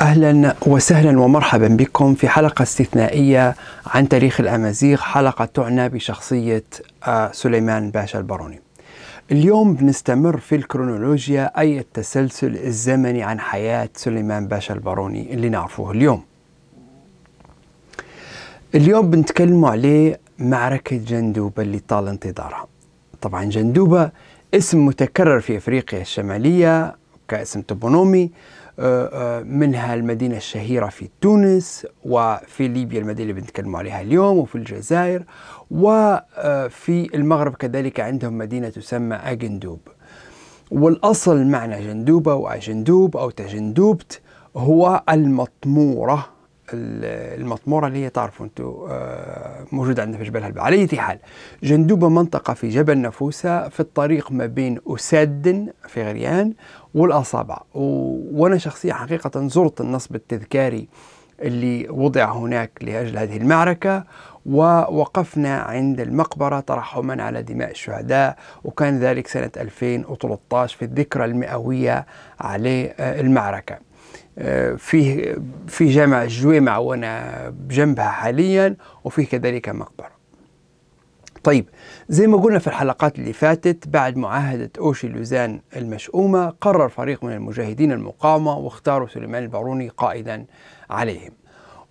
اهلا وسهلا ومرحبا بكم في حلقه استثنائيه عن تاريخ الامازيغ، حلقه تعنى بشخصيه آه، سليمان باشا الباروني. اليوم بنستمر في الكرونولوجيا اي التسلسل الزمني عن حياه سليمان باشا الباروني اللي نعرفه اليوم. اليوم بنتكلم عليه معركه جندوبه اللي طال انتظارها. طبعا جندوبه اسم متكرر في افريقيا الشماليه كاسم توبونومي آه، آه، منها المدينة الشهيرة في تونس وفي ليبيا المدينة اللي بنتكلم عليها اليوم وفي الجزائر وفي آه، المغرب كذلك عندهم مدينة تسمى أجندوب والأصل معنى جندوبة وأجندوب أو تجندوبت هو المطمورة المطموره اللي هي تعرفوا انتم آه، موجوده عندنا في جبل هلبة على اي حال جندوبه منطقه في جبل نافوسه في الطريق ما بين اسد في غريان والاصابع وانا شخصيا حقيقه زرت النصب التذكاري اللي وضع هناك لاجل هذه المعركه ووقفنا عند المقبره ترحما على دماء الشهداء وكان ذلك سنه 2013 في الذكرى المئويه على آه، المعركه فيه في جامع الجويمع وانا بجنبها حاليا وفيه كذلك مقبره. طيب زي ما قلنا في الحلقات اللي فاتت بعد معاهدة أوشي لوزان المشؤومة قرر فريق من المجاهدين المقاومة واختاروا سليمان الباروني قائدا عليهم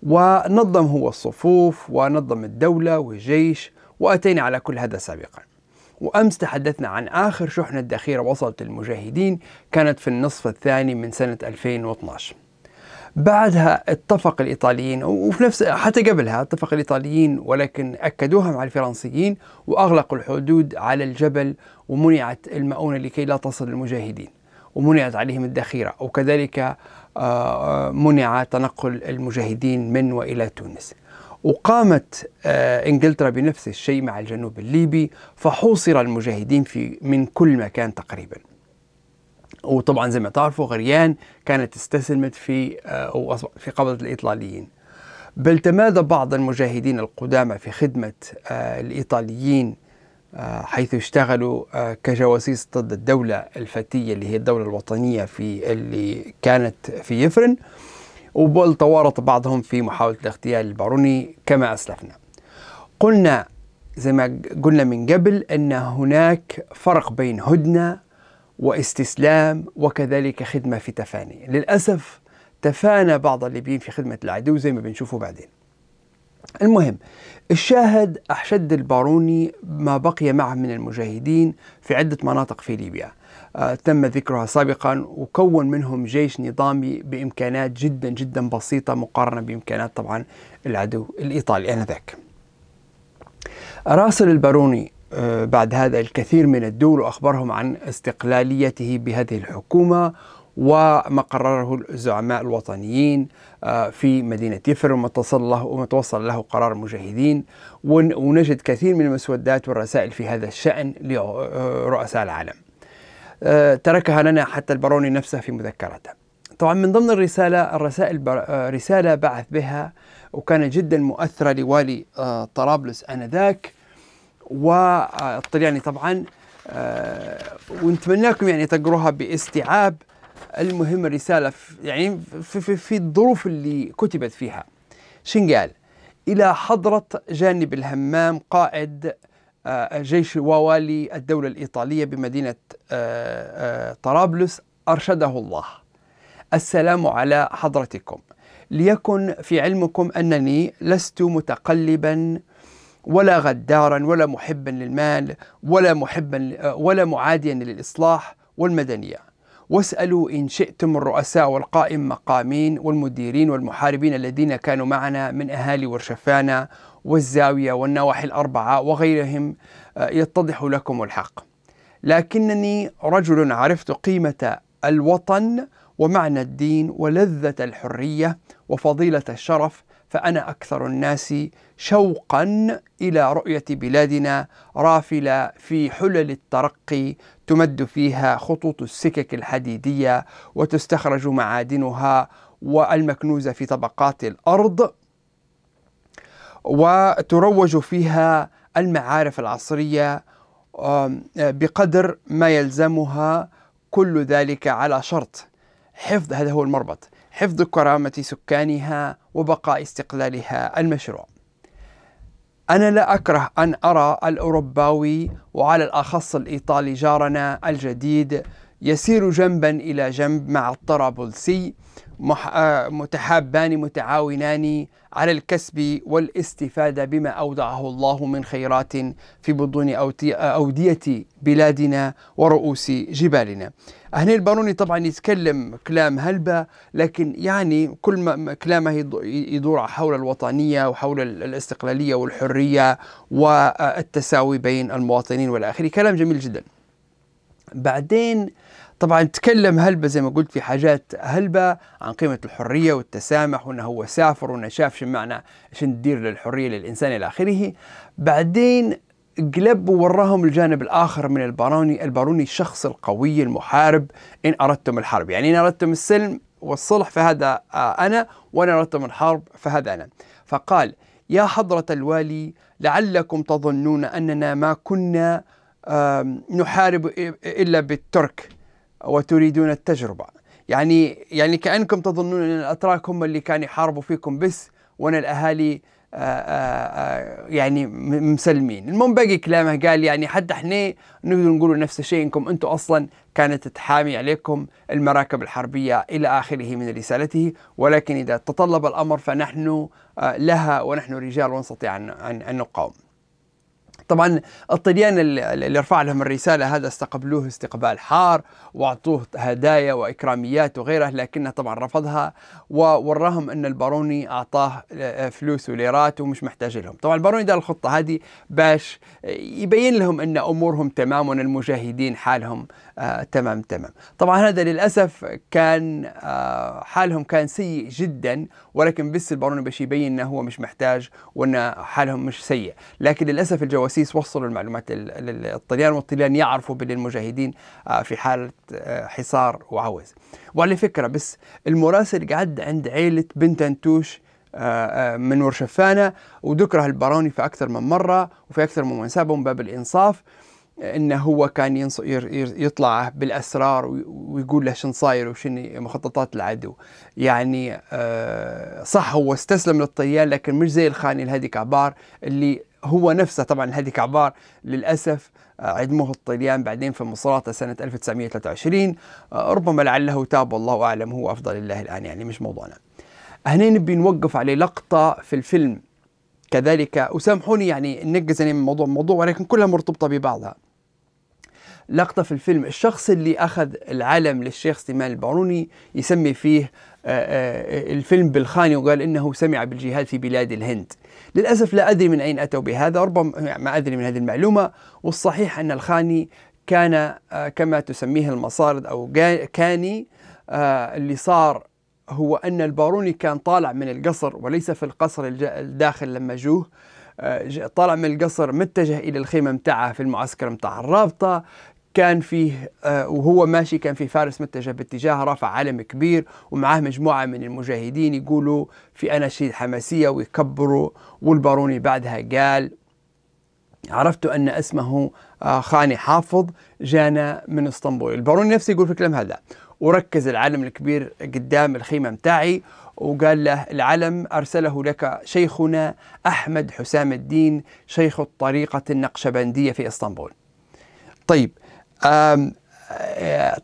ونظم هو الصفوف ونظم الدولة والجيش وأتينا على كل هذا سابقا وأمس تحدثنا عن آخر شحنة ذخيرة وصلت للمجاهدين كانت في النصف الثاني من سنة 2012 بعدها اتفق الإيطاليين وفي نفس حتى قبلها اتفق الإيطاليين ولكن أكدوها مع الفرنسيين وأغلقوا الحدود على الجبل ومنعت المؤونة لكي لا تصل للمجاهدين ومنعت عليهم الذخيرة وكذلك آه، آه، منع تنقل المجاهدين من وإلى تونس وقامت آه، انجلترا بنفس الشيء مع الجنوب الليبي فحوصر المجاهدين في من كل مكان تقريبا وطبعا زي ما تعرفوا غريان كانت استسلمت في آه، في قبضه الايطاليين بل تمادى بعض المجاهدين القدامى في خدمه آه، الايطاليين حيث اشتغلوا كجواسيس ضد الدولة الفتية اللي هي الدولة الوطنية في اللي كانت في يفرن وبل توارط بعضهم في محاولة اغتيال الباروني كما أسلفنا قلنا زي ما قلنا من قبل أن هناك فرق بين هدنة واستسلام وكذلك خدمة في تفاني للأسف تفانى بعض الليبيين في خدمة العدو زي ما بنشوفه بعدين المهم الشاهد أحشد الباروني ما بقي معه من المجاهدين في عدة مناطق في ليبيا آه، تم ذكرها سابقا وكون منهم جيش نظامي بامكانات جدا جدا بسيطه مقارنه بامكانات طبعا العدو الايطالي انذاك. راسل الباروني آه، بعد هذا الكثير من الدول واخبرهم عن استقلاليته بهذه الحكومه وما قرره الزعماء الوطنيين آه، في مدينة يفر وما توصل له وما توصل له قرار المجاهدين ونجد كثير من المسودات والرسائل في هذا الشأن لرؤساء العالم. آه، تركها لنا حتى البروني نفسه في مذكرته طبعا من ضمن الرسالة الرسائل آه، رسالة بعث بها وكانت جدا مؤثرة لوالي آه، طرابلس آنذاك والطلياني يعني طبعا ونتمنى لكم يعني تقروها باستيعاب المهم الرسالة يعني في, في, في الظروف اللي كتبت فيها شن قال إلى حضرة جانب الهمام قائد آه، جيش ووالي الدولة الإيطالية بمدينة آه، آه، طرابلس أرشده الله السلام على حضرتكم ليكن في علمكم أنني لست متقلبا ولا غدارا ولا محبا للمال ولا محبا ولا معاديا للإصلاح والمدنية واسألوا إن شئتم الرؤساء والقائم مقامين والمديرين والمحاربين الذين كانوا معنا من أهالي ورشفانا والزاوية والنواحي الأربعة وغيرهم آه، يتضح لكم الحق لكنني رجل عرفت قيمة الوطن ومعنى الدين ولذة الحرية وفضيلة الشرف فأنا أكثر الناس شوقا إلى رؤية بلادنا رافلة في حلل الترقي تمد فيها خطوط السكك الحديدية وتستخرج معادنها والمكنوزة في طبقات الأرض وتروج فيها المعارف العصرية بقدر ما يلزمها كل ذلك على شرط حفظ هذا هو المربط حفظ كرامة سكانها وبقاء استقلالها المشروع أنا لا أكره أن أرى الأوروباوي وعلى الأخص الإيطالي جارنا الجديد يسير جنبا إلى جنب مع الطرابلسي آه، متحابان متعاونان على الكسب والاستفادة بما أودعه الله من خيرات في بطون أودية بلادنا ورؤوس جبالنا هنا الباروني طبعا يتكلم كلام هلبة لكن يعني كل ما كلامه يدور حول الوطنية وحول الاستقلالية والحرية والتساوي بين المواطنين والآخر كلام جميل جداً بعدين طبعا تكلم هلبة زي ما قلت في حاجات هلبة عن قيمة الحرية والتسامح وأنه هو سافر وأنه شاف شو معنى شو تدير للحرية للإنسان إلى آخره بعدين قلب ووراهم الجانب الآخر من الباروني الباروني الشخص القوي المحارب إن أردتم الحرب يعني إن أردتم السلم والصلح فهذا أنا وإن أردتم الحرب فهذا أنا فقال يا حضرة الوالي لعلكم تظنون أننا ما كنا نحارب إلا بالترك وتريدون التجربة يعني يعني كأنكم تظنون أن الأتراك هم اللي كانوا يحاربوا فيكم بس وأنا الأهالي يعني مسلمين المهم باقي كلامه قال يعني حتى احنا نقدر نقول نفس الشيء انكم انتم اصلا كانت تحامي عليكم المراكب الحربيه الى اخره من رسالته ولكن اذا تطلب الامر فنحن لها ونحن رجال ونستطيع ان نقاوم طبعا الطليان اللي رفع لهم الرسالة هذا استقبلوه استقبال حار وأعطوه هدايا وإكراميات وغيره لكنه طبعا رفضها ووراهم أن الباروني أعطاه آه، فلوس وليرات ومش محتاج لهم طبعا الباروني دار الخطة هذه باش يبين لهم أن أمورهم تمام وأن المجاهدين حالهم آه تمام تمام طبعا هذا للأسف كان آه حالهم كان سيء جدا ولكن بس البارون باش يبين أنه هو مش محتاج وأن حالهم مش سيء لكن للأسف الجواسيس وصلوا المعلومات للطليان والطليان يعرفوا المجاهدين آه في حالة آه حصار وعوز وعلى فكرة بس المراسل قعد عند عيلة بنت أنتوش آه، آه، من ورشفانة وذكرها البروني في أكثر من مرة وفي أكثر من مناسبة من باب الإنصاف انه هو كان يطلع بالاسرار ويقول له شن صاير وشن مخططات العدو يعني آه، صح هو استسلم للطيار لكن مش زي الخاني الهادي كعبار اللي هو نفسه طبعا الهادي كعبار للاسف آه، عدموه الطليان بعدين في مصراته سنة 1923 آه، ربما لعله تاب والله أعلم هو أفضل الله الآن يعني مش موضوعنا هنا نبي نوقف على لقطة في الفيلم كذلك وسامحوني يعني نقز من موضوع موضوع ولكن كلها مرتبطة ببعضها لقطة في الفيلم الشخص اللي أخذ العلم للشيخ سليمان الباروني يسمي فيه آه، آه، الفيلم بالخاني وقال إنه سمع بالجهاد في بلاد الهند للأسف لا أدري من أين أتوا بهذا ربما ما أدري من هذه المعلومة والصحيح أن الخاني كان آه، كما تسميه المصارد أو كاني اللي صار هو أن الباروني كان طالع من القصر وليس في القصر الداخل لما جوه طالع من القصر متجه إلى الخيمة متاعه في المعسكر متاع الرابطة كان فيه آه، وهو ماشي كان في فارس متجه باتجاه رفع علم كبير ومعاه مجموعة من المجاهدين يقولوا في أناشيد حماسية ويكبروا والباروني بعدها قال عرفت أن اسمه آه، خاني حافظ جانا من اسطنبول الباروني نفسه يقول في الكلام هذا وركز العلم الكبير قدام الخيمة متاعي وقال له العلم أرسله لك شيخنا أحمد حسام الدين شيخ الطريقة النقشبندية في اسطنبول طيب آه،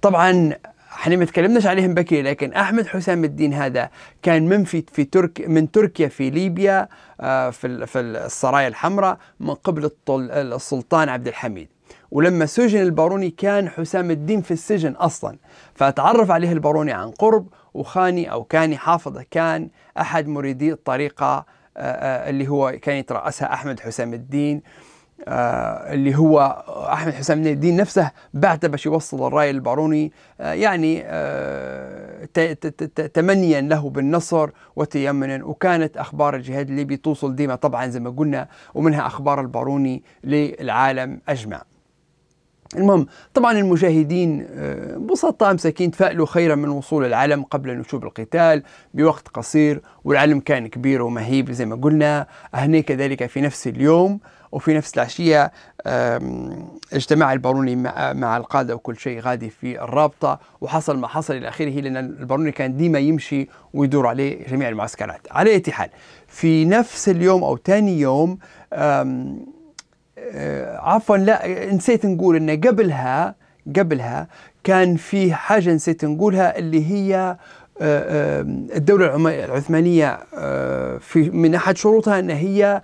طبعا احنا ما تكلمناش عليهم بكري لكن احمد حسام الدين هذا كان من في في ترك من تركيا في ليبيا آه، في في السرايا الحمراء من قبل السلطان عبد الحميد ولما سجن الباروني كان حسام الدين في السجن اصلا فتعرف عليه الباروني عن قرب وخاني او كاني حافظه كان احد مريدي الطريقه آه، اللي هو كان يترأسها احمد حسام الدين آه اللي هو احمد حسام من الدين نفسه بعته باش يوصل الراي الباروني آه يعني آه تمنيا له بالنصر وتيمنا وكانت اخبار الجهاد الليبي توصل ديما طبعا زي ما قلنا ومنها اخبار الباروني للعالم اجمع. المهم طبعا المجاهدين آه، بسطاء مساكين تفائلوا خيرا من وصول العلم قبل نشوب القتال بوقت قصير والعلم كان كبير ومهيب زي ما قلنا هني كذلك في نفس اليوم وفي نفس العشية اجتماع الباروني مع, القادة وكل شيء غادي في الرابطة وحصل ما حصل إلى آخره لأن الباروني كان ديما يمشي ويدور عليه جميع المعسكرات على أي حال في نفس اليوم أو ثاني يوم آه، عفوا لا نسيت نقول أن قبلها قبلها كان في حاجة نسيت نقولها اللي هي آه، آه، الدولة العثمانية آه، في من أحد شروطها أن هي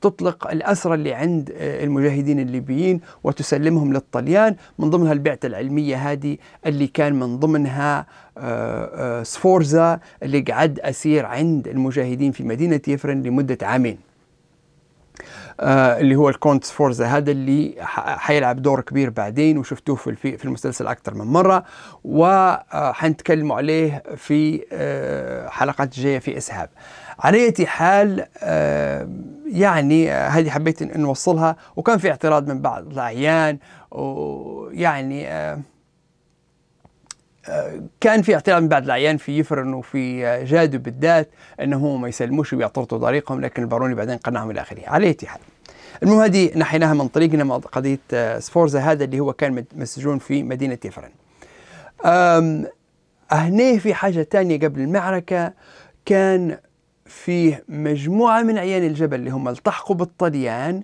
تطلق الأسرى اللي عند المجاهدين الليبيين وتسلمهم للطليان من ضمنها البعثة العلمية هذه اللي كان من ضمنها سفورزا اللي قعد أسير عند المجاهدين في مدينة يفرن لمدة عامين آه، اللي هو الكونت فورزا هذا اللي حيلعب دور كبير بعدين وشفتوه في في المسلسل اكثر من مره وحنتكلموا آه، عليه في آه، حلقات جايه في اسهاب على اي حال يعني هذه حبيت نوصلها وكان في اعتراض من بعض الاعيان ويعني كان في اعتراض من بعض الاعيان في يفرن وفي جادو بالذات انه ما يسلموش ويعترضوا طريقهم لكن الباروني بعدين قنعهم الى اخره على اي حال المهم هذه نحيناها من طريقنا قضيه آه، سفورزا هذا اللي هو كان مسجون في مدينه يفرن هنا في حاجه ثانيه قبل المعركه كان فيه مجموعه من عيان الجبل اللي هم التحقوا بالطليان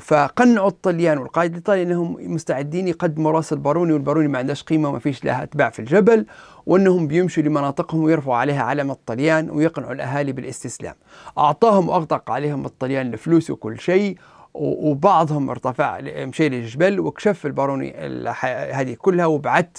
فقنعوا الطليان والقائد الايطالي انهم مستعدين يقدموا راس الباروني والباروني ما عندهاش قيمه وما فيش لها اتباع في الجبل وانهم بيمشوا لمناطقهم ويرفعوا عليها علم الطليان ويقنعوا الاهالي بالاستسلام. اعطاهم واغدق عليهم الطليان الفلوس وكل شيء وبعضهم ارتفع مشي للجبل وكشف الباروني هذه كلها وبعت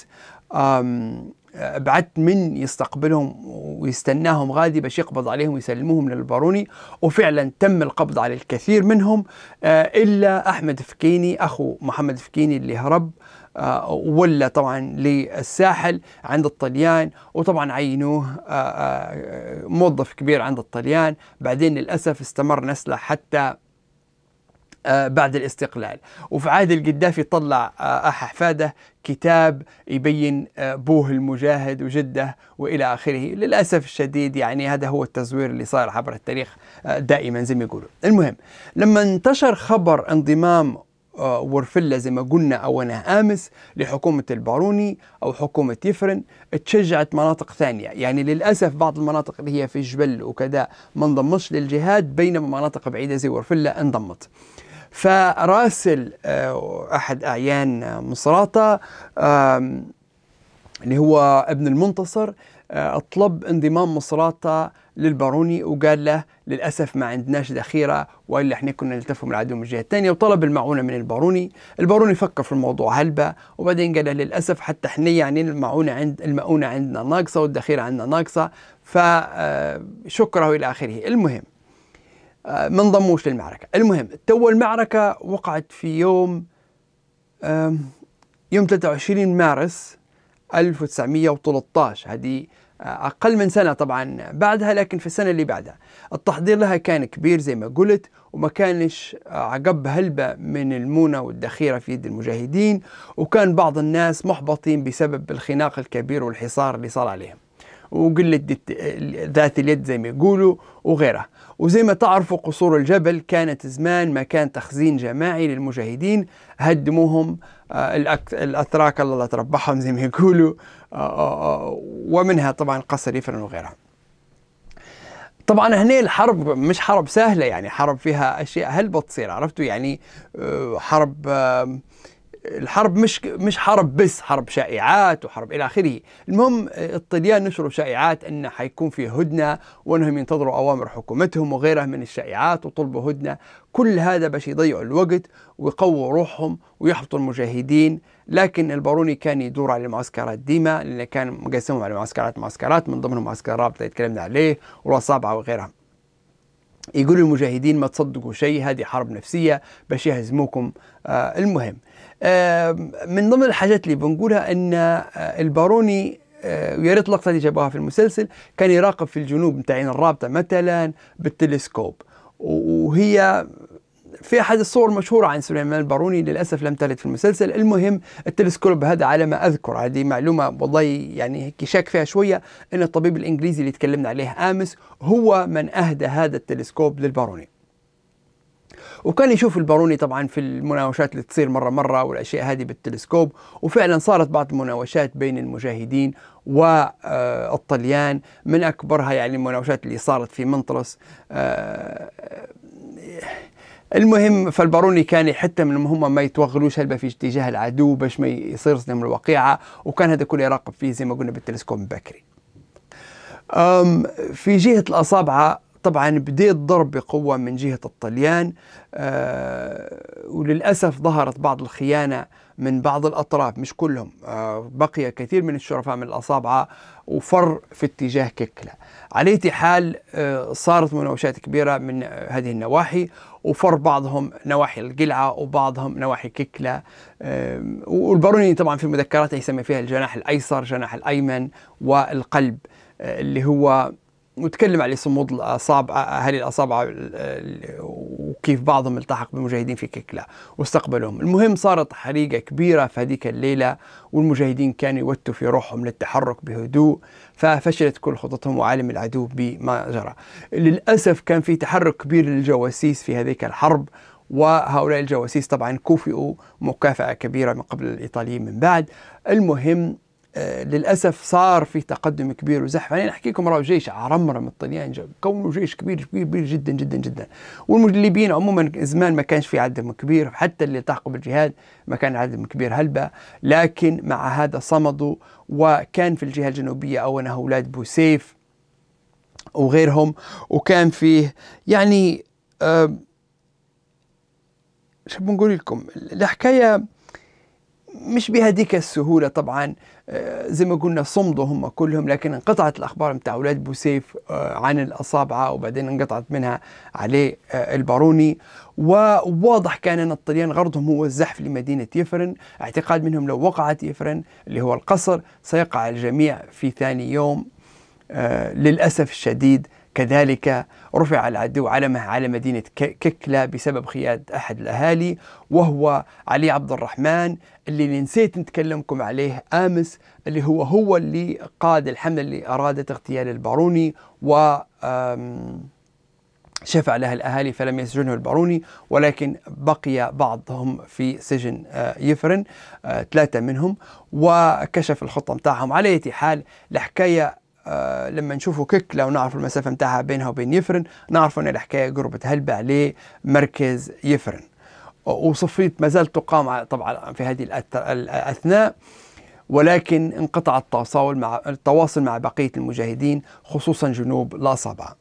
بعت من يستقبلهم ويستناهم غادي باش يقبض عليهم ويسلموهم للباروني وفعلا تم القبض على الكثير منهم آه، الا احمد فكيني اخو محمد فكيني اللي هرب آه، ولا طبعا للساحل عند الطليان وطبعا عينوه آه، موظف كبير عند الطليان بعدين للاسف استمر نسله حتى آه، بعد الاستقلال وفي عهد القدافي طلع آه، أح أحفاده كتاب يبين آه، بوه المجاهد وجده والى اخره، للاسف الشديد يعني هذا هو التزوير اللي صار عبر التاريخ دائما زي ما يقولوا. المهم لما انتشر خبر انضمام ورفلة زي ما قلنا أولا أمس لحكومة الباروني أو حكومة يفرن تشجعت مناطق ثانية يعني للأسف بعض المناطق اللي هي في الجبل وكذا ما انضمتش للجهاد بينما مناطق بعيدة زي ورفلة انضمت فراسل آه، أحد أعيان آه، مصراته اللي هو ابن المنتصر آه، طلب انضمام مصراته للباروني وقال له للأسف ما عندناش ذخيرة وإلا احنا كنا نلتف من العدو من الجهة الثانية وطلب المعونة من الباروني الباروني فكر في الموضوع هلبة وبعدين قال له للأسف حتى احنا يعني المعونة عند المؤونة عندنا ناقصة والذخيرة عندنا ناقصة فشكره إلى آخره المهم آه، ما انضموش للمعركة المهم تو المعركة وقعت في يوم يوم 23 مارس 1913 هذه آه، أقل من سنة طبعا بعدها لكن في السنة اللي بعدها التحضير لها كان كبير زي ما قلت وما كانش آه، عقب هلبة من المونة والذخيرة في يد المجاهدين وكان بعض الناس محبطين بسبب الخناق الكبير والحصار اللي صار عليهم وقلة ذات اليد زي ما يقولوا وغيرها وزي ما تعرفوا قصور الجبل كانت زمان مكان تخزين جماعي للمجاهدين هدموهم آه، الأتراك الله تربحهم زي ما يقولوا آه، آه، ومنها طبعا قصر يفرن وغيرها طبعا هنا الحرب مش حرب سهله يعني حرب فيها اشياء هل بتصير عرفتوا يعني حرب الحرب مش مش حرب بس حرب شائعات وحرب الى اخره المهم الطليان نشروا شائعات ان حيكون في هدنه وانهم ينتظروا اوامر حكومتهم وغيرها من الشائعات وطلبوا هدنه كل هذا باش يضيعوا الوقت ويقووا روحهم ويحبطوا المجاهدين لكن الباروني كان يدور على المعسكرات ديما لان كان مقسمهم على معسكرات معسكرات من ضمنهم معسكر رابطه تكلمنا عليه والاصابعه وغيرها يقولوا المجاهدين ما تصدقوا شيء هذه حرب نفسية باش يهزموكم آه المهم من ضمن الحاجات اللي بنقولها ان آه، الباروني آه، ويا ريت اللقطه اللي جابوها في المسلسل كان يراقب في الجنوب متاعين الرابطه مثلا بالتلسكوب وهي في احد الصور المشهوره عن سليمان الباروني للاسف لم ترد في المسلسل، المهم التلسكوب هذا على ما اذكر هذه معلومه والله يعني شاك فيها شويه ان الطبيب الانجليزي اللي تكلمنا عليه امس هو من اهدى هذا التلسكوب للباروني. وكان يشوف الباروني طبعا في المناوشات اللي تصير مرة مرة والأشياء هذه بالتلسكوب وفعلا صارت بعض المناوشات بين المجاهدين والطليان آه، من أكبرها يعني المناوشات اللي صارت في منطلس آه، آه، المهم فالباروني كان حتى من هم ما يتوغلوش هلبا في اتجاه العدو باش ما يصير صدام الوقيعة وكان هذا كله يراقب فيه زي ما قلنا بالتلسكوب بكري في جهة الأصابعة طبعا بديت ضرب بقوة من جهة الطليان آه، وللأسف ظهرت بعض الخيانة من بعض الأطراف مش كلهم آه، بقي كثير من الشرفاء من الأصابع وفر في اتجاه ككلة على حال آه، صارت مناوشات كبيرة من هذه النواحي وفر بعضهم نواحي القلعة وبعضهم نواحي ككلة والباروني طبعا في مذكراته يسمي فيها الجناح الأيسر جناح الأيمن والقلب اللي هو وتكلم على صمود الاصابع اهالي الاصابع وكيف بعضهم التحق بمجاهدين في كيكلا واستقبلهم، المهم صارت حريقه كبيره في هذيك الليله والمجاهدين كانوا يوتوا في روحهم للتحرك بهدوء ففشلت كل خططهم وعالم العدو بما جرى. للاسف كان في تحرك كبير للجواسيس في هذيك الحرب وهؤلاء الجواسيس طبعا كوفئوا مكافأة كبيرة من قبل الإيطاليين من بعد المهم آه، للاسف صار في تقدم كبير وزحف يعني احكي لكم راهو جيش عرمرم الطليان كونه جيش كبير كبير جدا جدا جدا والمجلبين عموما زمان ما كانش في عدد كبير حتى اللي التحقوا بالجهاد ما كان عدد كبير هلبة لكن مع هذا صمدوا وكان في الجهه الجنوبيه اولها اولاد بوسيف وغيرهم وكان فيه يعني أه شو بنقول لكم الحكايه مش بهذيك السهوله طبعا آه، زي ما قلنا صمدوا هم كلهم لكن انقطعت الاخبار نتاع اولاد بوسيف آه، عن الاصابعه وبعدين انقطعت منها عليه آه، الباروني وواضح كان ان الطليان غرضهم هو الزحف لمدينه يفرن اعتقاد منهم لو وقعت يفرن اللي هو القصر سيقع الجميع في ثاني يوم للاسف الشديد كذلك رفع العدو علمه على مدينة ككلا بسبب خياد أحد الأهالي وهو علي عبد الرحمن اللي, اللي نسيت نتكلمكم عليه أمس اللي هو هو اللي قاد الحملة اللي أرادت اغتيال الباروني و شفع لها الأهالي فلم يسجنه الباروني ولكن بقي بعضهم في سجن آه، يفرن آه، ثلاثة منهم وكشف الخطة متاعهم على أي حال الحكاية آه، لما نشوفوا كيك لو نعرف المسافه نتاعها بينها وبين يفرن نعرف ان الحكايه قربت هلبة عليه مركز يفرن وصفيت ما زالت تقام طبعا في هذه الاثناء ولكن انقطع التواصل مع التواصل مع بقيه المجاهدين خصوصا جنوب لاصبع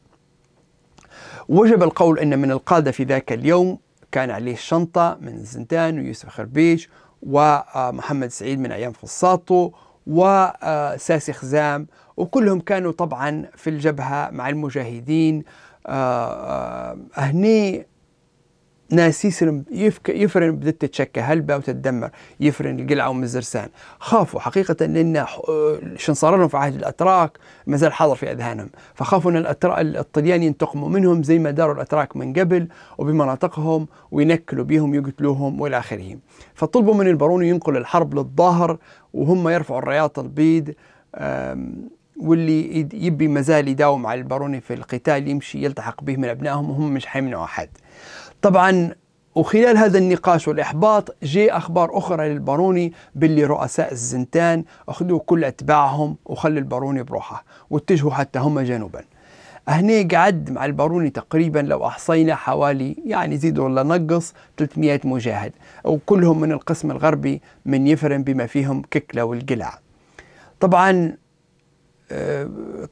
وجب القول ان من القاده في ذاك اليوم كان عليه الشنطه من الزنتان ويوسف خربيج ومحمد آه، سعيد من ايام فصاطو وساسي آه، خزام وكلهم كانوا طبعا في الجبهة مع المجاهدين آه، آه، هني ناس يسرن يفرن بدت تتشكى هلبة وتتدمر يفرن القلعة ومن الزرسان خافوا حقيقة لأن آه، شن صار لهم في عهد الأتراك ما زال حاضر في أذهانهم فخافوا أن الأتراك الطليان ينتقموا منهم زي ما داروا الأتراك من قبل وبمناطقهم وينكلوا بهم يقتلوهم وإلى آخره فطلبوا من البارون ينقل الحرب للظاهر وهم يرفعوا الرياط البيض واللي يبي مازال يداوم على الباروني في القتال يمشي يلتحق به من أبنائهم وهم مش حيمنعوا أحد طبعا وخلال هذا النقاش والإحباط جاء أخبار أخرى للباروني باللي رؤساء الزنتان أخذوا كل أتباعهم وخلوا الباروني بروحه واتجهوا حتى هم جنوبا هنا قعد مع الباروني تقريبا لو أحصينا حوالي يعني زيد ولا نقص 300 مجاهد وكلهم من القسم الغربي من يفرن بما فيهم ككلة والقلع. طبعا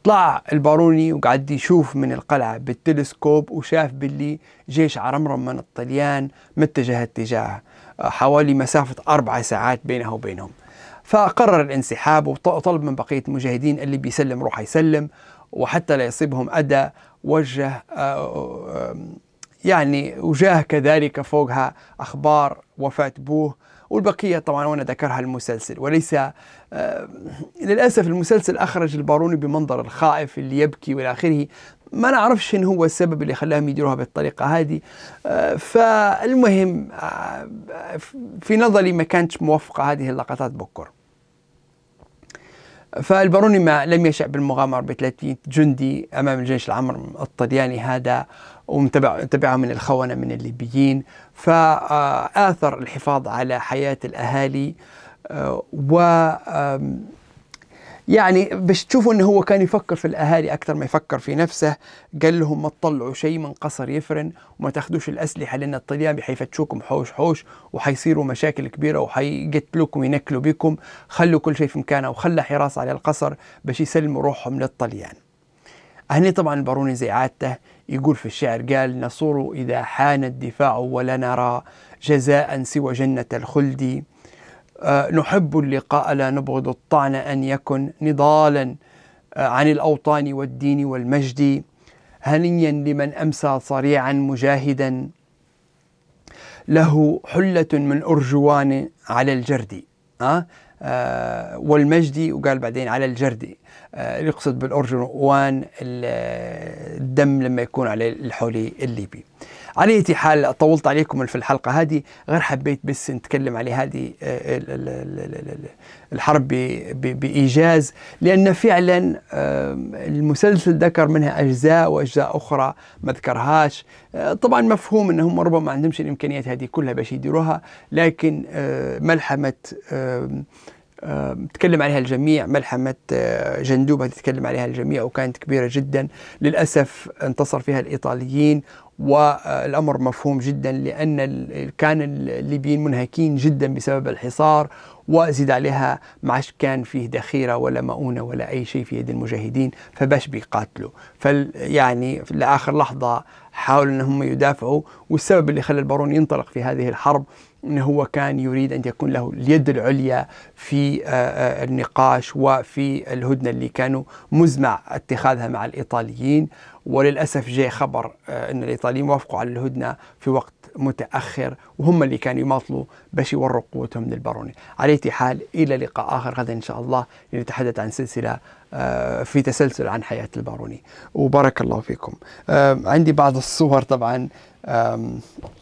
طلع الباروني وقعد يشوف من القلعة بالتلسكوب وشاف باللي جيش عرمرم من الطليان متجه اتجاهه آه، حوالي مسافة أربع ساعات بينه وبينهم فقرر الانسحاب وطلب من بقية المجاهدين اللي بيسلم روحه يسلم وحتى لا يصيبهم أذى وجه آه، آه، يعني وجاه كذلك فوقها أخبار وفاة بوه والبقية طبعا وأنا ذكرها المسلسل وليس آه، للأسف المسلسل أخرج الباروني بمنظر الخائف اللي يبكي والى آخره ما نعرفش ان هو السبب اللي خلاهم يديروها بالطريقه هذه آه، فالمهم آه، في نظري ما كانتش موفقه هذه اللقطات بكر فالباروني ما لم يشع بالمغامرة ب 30 جندي أمام الجيش العمر الطلياني هذا ومتبعه من الخونة من الليبيين فآثر الحفاظ على حياة الأهالي آه، و يعني باش تشوفوا انه هو كان يفكر في الاهالي اكثر ما يفكر في نفسه قال لهم ما تطلعوا شيء من قصر يفرن وما تاخذوش الاسلحه لان الطليان حيفتشوكم حوش حوش وحيصيروا مشاكل كبيره وحيقتلوكم وينكلوا بكم خلوا كل شيء في مكانه وخلى حراس على القصر باش يسلموا روحهم للطليان هني طبعا الباروني زي عادته يقول في الشعر قال نصور إذا حان الدفاع ولا نرى جزاء سوى جنة الخلد آه، نحب اللقاء لا نبغض الطعن أن يكن نضالا آه، عن الأوطان والدين والمجد هنيا لمن أمسى صريعا مجاهدا له حلة من أرجوان على الجرد أه؟ آه، والمجدي وقال بعدين على الجردي آه، يقصد بالأورجنوان الدم لما يكون عليه الحولي الليبي على اية حال طولت عليكم في الحلقة هذه غير حبيت بس نتكلم على هذه آه، الحرب بإيجاز لأن فعلا المسلسل ذكر منها أجزاء وأجزاء أخرى ما ذكرهاش آه، طبعا مفهوم أنهم ربما ما عندهمش الإمكانيات هذه كلها باش يديروها لكن آه، ملحمة تكلم عليها الجميع ملحمة جندوبة تتكلم عليها الجميع وكانت كبيرة جدا للأسف انتصر فيها الإيطاليين والامر مفهوم جدا لان كان الليبيين منهكين جدا بسبب الحصار وزد عليها معش كان فيه ذخيره ولا مؤونه ولا اي شيء في يد المجاهدين فباش بيقاتلوا فل يعني لاخر لحظه حاولوا انهم يدافعوا والسبب اللي خلى البارون ينطلق في هذه الحرب أنه هو كان يريد أن يكون له اليد العليا في آه، آه، النقاش وفي الهدنة اللي كانوا مزمع اتخاذها مع الإيطاليين وللأسف جاء خبر آه، أن الإيطاليين وافقوا على الهدنة في وقت متأخر وهم اللي كانوا يماطلوا باش يوروا قوتهم للباروني على حال إلى لقاء آخر غدا إن شاء الله لنتحدث عن سلسلة آه، في تسلسل عن حياة الباروني وبارك الله فيكم آه، عندي بعض الصور طبعا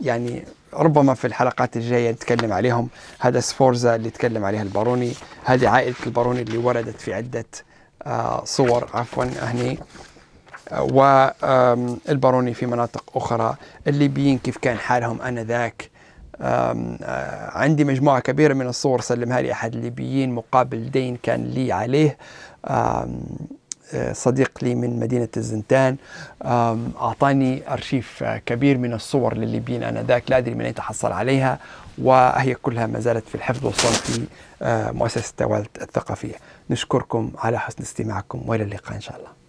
يعني ربما في الحلقات الجاية نتكلم عليهم هذا سفورزا اللي تكلم عليها الباروني هذه عائلة الباروني اللي وردت في عدة آه، صور عفوا هني والباروني في مناطق أخرى الليبيين كيف كان حالهم أنذاك عندي مجموعة كبيرة من الصور سلمها لي أحد الليبيين مقابل دين كان لي عليه آه، صديق لي من مدينة الزنتان أعطاني أرشيف كبير من الصور للليبيين آنذاك لا أدري من أين تحصل عليها وهي كلها ما زالت في الحفظ وصل في آه، مؤسسة التوالد الثقافية نشكركم على حسن استماعكم وإلى اللقاء إن شاء الله